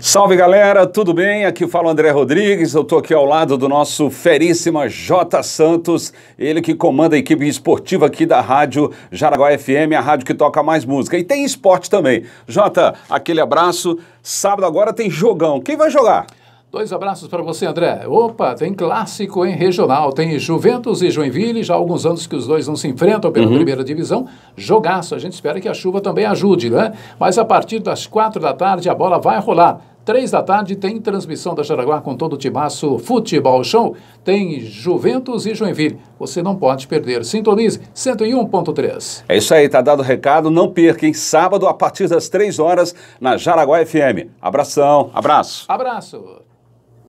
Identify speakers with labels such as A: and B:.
A: Salve galera, tudo bem? Aqui fala o André Rodrigues, eu estou aqui ao lado do nosso feríssima J Santos, ele que comanda a equipe esportiva aqui da Rádio Jaraguá FM, a rádio que toca mais música. E tem esporte também. J, aquele abraço. Sábado agora tem jogão. Quem vai jogar?
B: Dois abraços para você, André. Opa, tem clássico em regional. Tem Juventus e Joinville, já há alguns anos que os dois não se enfrentam pela uhum. primeira divisão. Jogaço, a gente espera que a chuva também ajude, né? Mas a partir das quatro da tarde a bola vai rolar. Três da tarde tem transmissão da Jaraguá com todo o timaço Futebol Show. Tem Juventus e Joinville. Você não pode perder. Sintonize 101.3.
A: É isso aí, tá dado o recado. Não perca, em sábado, a partir das três horas, na Jaraguá FM. Abração, abraço.
C: Abraço.